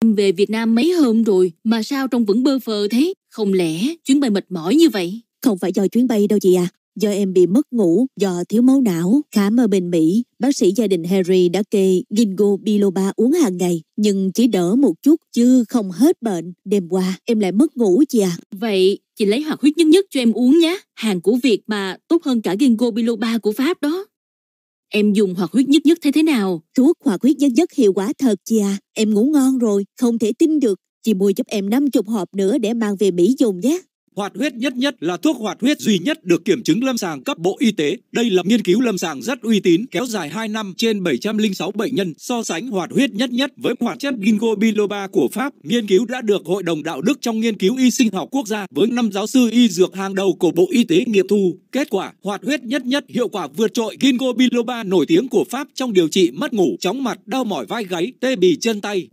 Em về Việt Nam mấy hôm rồi mà sao trông vẫn bơ phờ thế? Không lẽ chuyến bay mệt mỏi như vậy? Không phải do chuyến bay đâu chị à. Do em bị mất ngủ do thiếu máu não, khám ở bên Mỹ, bác sĩ gia đình Harry đã kê gingo biloba uống hàng ngày, nhưng chỉ đỡ một chút chứ không hết bệnh. Đêm qua em lại mất ngủ chị à. Vậy chị lấy hoạt huyết nhất nhất cho em uống nhé. Hàng của Việt mà tốt hơn cả gingo biloba của Pháp đó. Em dùng hoạt huyết nhất nhất thế thế nào? Thuốc hoạt huyết nhất nhất hiệu quả thật chị à. Em ngủ ngon rồi, không thể tin được. Chị mua giúp em năm chục hộp nữa để mang về Mỹ dùng nhé. Hoạt huyết nhất nhất là thuốc hoạt huyết duy nhất được kiểm chứng lâm sàng cấp Bộ Y tế. Đây là nghiên cứu lâm sàng rất uy tín kéo dài 2 năm trên 706 bệnh nhân so sánh hoạt huyết nhất nhất với hoạt chất ginkgo biloba của Pháp. Nghiên cứu đã được Hội đồng Đạo đức trong nghiên cứu y sinh học quốc gia với năm giáo sư y dược hàng đầu của Bộ Y tế nghiệm thu. Kết quả, hoạt huyết nhất nhất hiệu quả vượt trội ginkgo biloba nổi tiếng của Pháp trong điều trị mất ngủ, chóng mặt, đau mỏi vai gáy, tê bì chân tay.